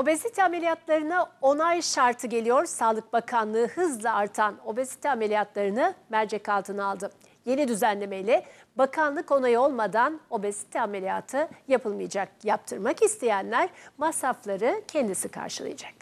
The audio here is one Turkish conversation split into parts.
Obezite ameliyatlarına onay şartı geliyor. Sağlık Bakanlığı hızla artan obezite ameliyatlarını mercek altına aldı. Yeni düzenlemeyle bakanlık onayı olmadan obezite ameliyatı yapılmayacak. Yaptırmak isteyenler masrafları kendisi karşılayacak.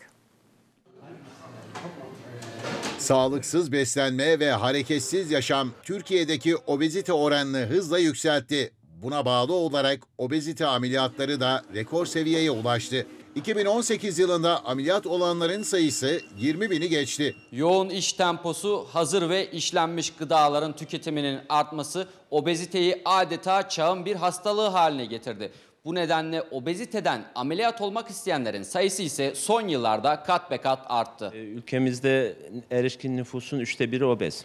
Sağlıksız beslenme ve hareketsiz yaşam Türkiye'deki obezite oranını hızla yükseltti. Buna bağlı olarak obezite ameliyatları da rekor seviyeye ulaştı. 2018 yılında ameliyat olanların sayısı 20 bini geçti. Yoğun iş temposu, hazır ve işlenmiş gıdaların tüketiminin artması obeziteyi adeta çağın bir hastalığı haline getirdi. Bu nedenle obeziteden ameliyat olmak isteyenlerin sayısı ise son yıllarda kat be kat arttı. Ee, ülkemizde erişkin nüfusun üçte biri obez.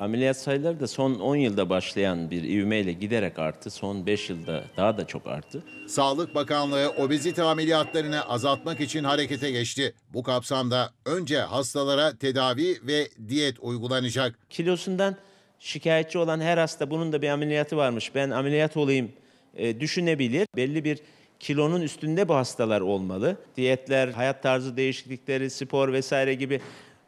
Ameliyat sayıları da son 10 yılda başlayan bir ivmeyle giderek arttı. Son 5 yılda daha da çok arttı. Sağlık Bakanlığı obezite ameliyatlarını azaltmak için harekete geçti. Bu kapsamda önce hastalara tedavi ve diyet uygulanacak. Kilosundan şikayetçi olan her hasta bunun da bir ameliyatı varmış. Ben ameliyat olayım e, düşünebilir. Belli bir kilonun üstünde bu hastalar olmalı. Diyetler, hayat tarzı değişiklikleri, spor vesaire gibi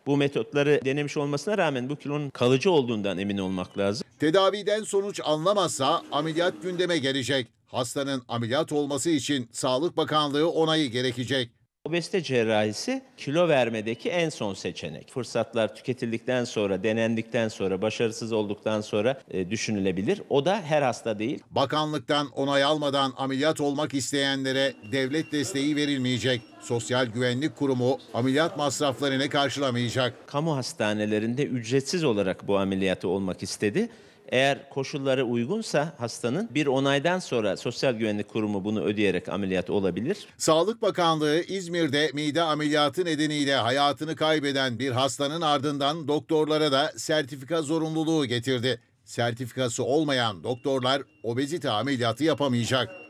bu metotları denemiş olmasına rağmen bu kilonun kalıcı olduğundan emin olmak lazım. Tedaviden sonuç anlamazsa ameliyat gündeme gelecek. Hastanın ameliyat olması için Sağlık Bakanlığı onayı gerekecek. Obeste cerrahisi kilo vermedeki en son seçenek. Fırsatlar tüketildikten sonra, denendikten sonra, başarısız olduktan sonra e, düşünülebilir. O da her hasta değil. Bakanlıktan onay almadan ameliyat olmak isteyenlere devlet desteği verilmeyecek. Sosyal Güvenlik Kurumu ameliyat masraflarını karşılamayacak. Kamu hastanelerinde ücretsiz olarak bu ameliyatı olmak istedi. Eğer koşulları uygunsa hastanın bir onaydan sonra Sosyal Güvenlik Kurumu bunu ödeyerek ameliyat olabilir. Sağlık Bakanlığı İzmir'de mide ameliyatı nedeniyle hayatını kaybeden bir hastanın ardından doktorlara da sertifika zorunluluğu getirdi. Sertifikası olmayan doktorlar obezite ameliyatı yapamayacak.